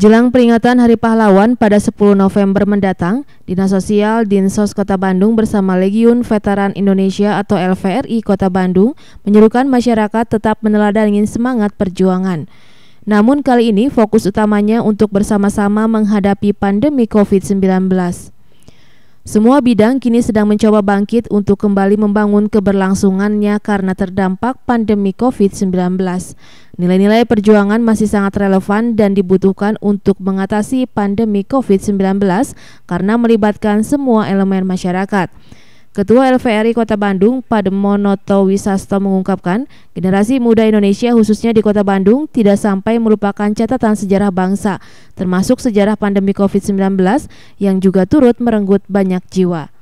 Jelang peringatan Hari Pahlawan pada 10 November mendatang, Dinas Sosial Dinsos Kota Bandung bersama Legiun Veteran Indonesia atau LVRI Kota Bandung menyerukan masyarakat tetap meneladani semangat perjuangan. Namun kali ini fokus utamanya untuk bersama-sama menghadapi pandemi COVID-19. Semua bidang kini sedang mencoba bangkit untuk kembali membangun keberlangsungannya karena terdampak pandemi COVID-19. Nilai-nilai perjuangan masih sangat relevan dan dibutuhkan untuk mengatasi pandemi COVID-19 karena melibatkan semua elemen masyarakat. Ketua LVRI Kota Bandung, Pademonoto Wisasto mengungkapkan, generasi muda Indonesia khususnya di Kota Bandung tidak sampai melupakan catatan sejarah bangsa, termasuk sejarah pandemi COVID-19 yang juga turut merenggut banyak jiwa.